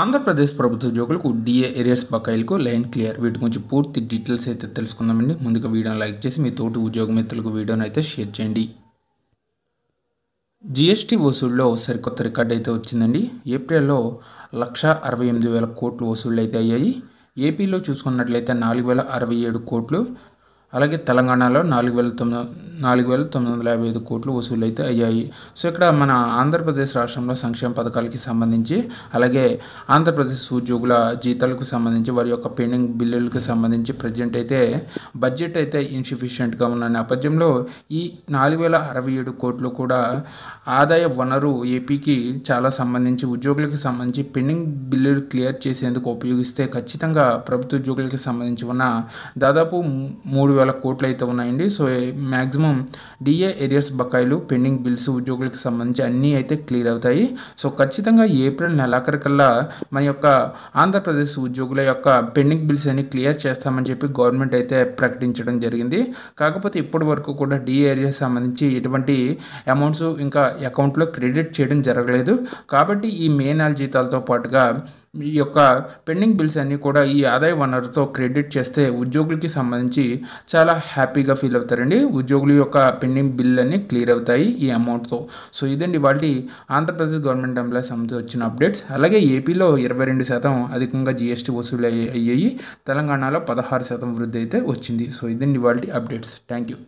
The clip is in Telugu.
ఆంధ్రప్రదేశ్ ప్రభుత్వ ఉద్యోగులకు డిఏ ఏరియర్స్ బకాయిలకు లైన్ క్లియర్ వీటి గురించి పూర్తి డీటెయిల్స్ అయితే తెలుసుకుందామండి ముందుగా వీడియోని లైక్ చేసి మీ తోటి ఉద్యోగ మిత్రులకు వీడియోని అయితే షేర్ చేయండి జిఎస్టీ వసూళ్ళలో సరికొత్త రికార్డ్ అయితే వచ్చిందండి ఏప్రిల్లో లక్ష అరవై ఎనిమిది వేల కోట్లు వసూళ్ళు అయితే అయ్యాయి ఏపీలో చూసుకున్నట్లయితే నాలుగు వేల అరవై ఏడు కోట్లు అలాగే తెలంగాణలో నాలుగు వేల తొమ్మిది నాలుగు వేల తొమ్మిది వందల యాభై ఐదు కోట్లు వసూలు అయితే అయ్యాయి సో ఇక్కడ మన ఆంధ్రప్రదేశ్ రాష్ట్రంలో సంక్షేమ పథకాలకి సంబంధించి అలాగే ఆంధ్రప్రదేశ్ ఉద్యోగుల జీతాలకు సంబంధించి వారి యొక్క పెండింగ్ బిల్లులకు సంబంధించి ప్రజెంట్ అయితే బడ్జెట్ అయితే ఇన్సఫిషియెంట్గా ఉన్న నేపథ్యంలో ఈ నాలుగు వేల అరవై ఏడు కోట్లు కూడా ఆదాయ వనరు ఏపీకి చాలా సంబంధించి ఉద్యోగులకు సంబంధించి పెండింగ్ బిల్లులు క్లియర్ చేసేందుకు ఉపయోగిస్తే ఖచ్చితంగా ప్రభుత్వ ఉద్యోగులకు సంబంధించి ఉన్న దాదాపు మూడు వేల వేల కోట్లు అయితే ఉన్నాయండి సో మ్యాక్సిమం డిఏ ఏరియర్స్ బకాయిలు పెండింగ్ బిల్స్ ఉద్యోగులకు సంబంధించి అన్నీ అయితే క్లియర్ అవుతాయి సో ఖచ్చితంగా ఏప్రిల్ నెలాఖరికల్లా మన యొక్క ఆంధ్రప్రదేశ్ ఉద్యోగుల యొక్క పెండింగ్ బిల్స్ అన్ని క్లియర్ చేస్తామని చెప్పి గవర్నమెంట్ అయితే ప్రకటించడం జరిగింది కాకపోతే ఇప్పటి వరకు కూడా డిఏ ఏరియాస్ సంబంధించి ఎటువంటి అమౌంట్స్ ఇంకా అకౌంట్లో క్రెడిట్ చేయడం జరగలేదు కాబట్టి ఈ మే నెల జీతాలతో పాటుగా ఈ యొక్క పెండింగ్ బిల్స్ అన్నీ కూడా ఈ ఆదాయ వనరుతో క్రెడిట్ చేస్తే ఉద్యోగులకి సంబంధించి చాలా హ్యాపీగా ఫీల్ అవుతారండి ఉద్యోగుల యొక్క పెండింగ్ బిల్ అన్నీ క్లియర్ అవుతాయి ఈ అమౌంట్తో సో ఇదండి వాళ్ళకి ఆంధ్రప్రదేశ్ గవర్నమెంట్ ఎంప్లాయీస్ సంబంధించి వచ్చిన అప్డేట్స్ అలాగే ఏపీలో ఇరవై రెండు శాతం అధికంగా జీఎస్టీ వసూలు అయ్యాయి తెలంగాణలో పదహారు శాతం వృద్ధి అయితే వచ్చింది సో ఇదండి వాళ్ళ అప్డేట్స్ థ్యాంక్ యూ